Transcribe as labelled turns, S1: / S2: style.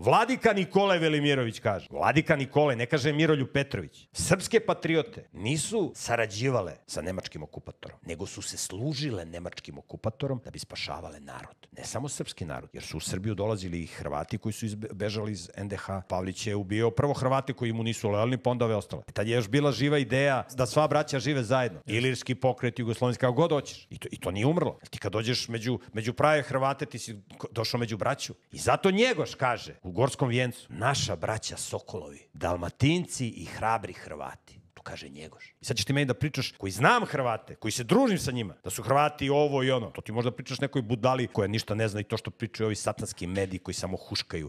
S1: Vladika Nikole Velimirović kaže. Vladika Nikole, ne kaže Mirolju Petrović. Srpske patriote nisu sarađivale sa nemačkim okupatorom, nego su se služile nemačkim okupatorom da bi spašavale narod. Ne samo srpski narod, jer su u Srbiju dolazili i Hrvati koji su bežali iz NDH. Pavlić je ubio prvo Hrvate koji mu nisu lojalni, pa onda ove ostale. Tad je još bila živa ideja da sva braća žive zajedno. Ilirski pokret, jugoslovenski, kao god hoćeš. I to, i to nije umrlo. Ti kad dođeš među, među prave Hrvate, ti si došao među braću. I zato Njegoš kaže, u Gorskom vijencu, naša braća Sokolovi, Dalmatinci i hrabri Hrvati. To kaže Njegoš. I sad ćeš ti meni da pričaš koji znam Hrvate, koji se družim sa njima, da su Hrvati ovo i ono. To ti možda pričaš nekoj budali koja ništa ne zna i to što pričaju ovi satanski mediji koji samo huškaju